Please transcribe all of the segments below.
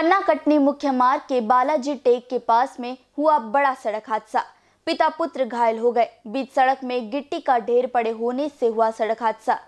पन्ना कटनी मुख्य मार्ग के बालाजी टेक के पास में हुआ बड़ा सड़क हादसा पिता पुत्र घायल हो गए बीच सड़क में गिट्टी का ढेर पड़े होने से हुआ सड़क हादसा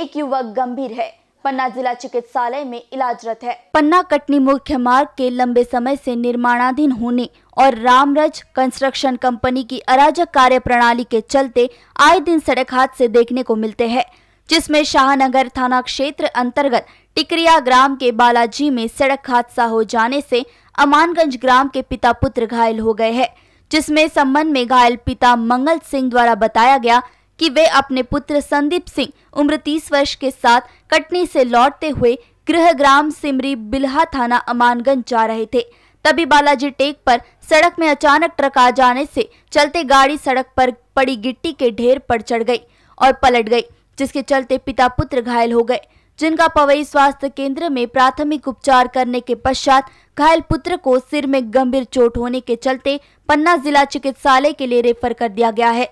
एक युवक गंभीर है पन्ना जिला चिकित्सालय में इलाजरत है पन्ना कटनी मुख्य मार्ग के लंबे समय से निर्माणाधीन होने और रामरज कंस्ट्रक्शन कंपनी की अराजक कार्य प्रणाली के चलते आए दिन सड़क हादसे देखने को मिलते हैं जिसमें शाहनगर थाना क्षेत्र अंतर्गत टिकरिया ग्राम के बालाजी में सड़क हादसा हो जाने से अमानगंज ग्राम के पिता पुत्र घायल हो गए हैं जिसमें संबंध में घायल पिता मंगल सिंह द्वारा बताया गया कि वे अपने पुत्र संदीप सिंह उम्र तीस वर्ष के साथ कटनी से लौटते हुए गृह ग्राम सिमरी बिल्हा थाना अमानगंज जा रहे थे तभी बालाजी टेक पर सड़क में अचानक ट्रक आ जाने से चलते गाड़ी सड़क पर पड़ी गिट्टी के ढेर पर चढ़ गई और पलट गई जिसके चलते पिता पुत्र घायल हो गए जिनका पवई स्वास्थ्य केंद्र में प्राथमिक उपचार करने के पश्चात घायल पुत्र को सिर में गंभीर चोट होने के चलते पन्ना जिला चिकित्सालय के लिए रेफर कर दिया गया है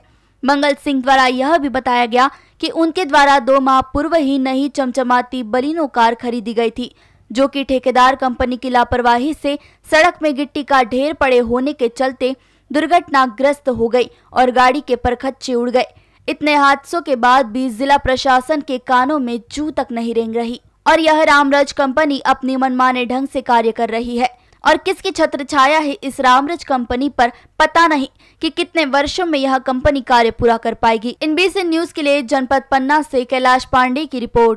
मंगल सिंह द्वारा यह भी बताया गया कि उनके द्वारा दो माह पूर्व ही नई चमचमाती बलिनो कार खरीदी गई थी जो कि ठेकेदार कंपनी की लापरवाही से सड़क में गिट्टी का ढेर पड़े होने के चलते दुर्घटनाग्रस्त हो गई और गाड़ी के परखच्चे उड़ गए इतने हादसों के बाद भी जिला प्रशासन के कानों में जू तक नहीं रेंग रही और यह रामरज कंपनी अपनी मनमाने ढंग से कार्य कर रही है और किसकी छत्र छाया है इस रामरज कंपनी पर पता नहीं कि कितने वर्षों में यह कंपनी कार्य पूरा कर पाएगी इन बीस न्यूज के लिए जनपद पन्ना से कैलाश पांडे की रिपोर्ट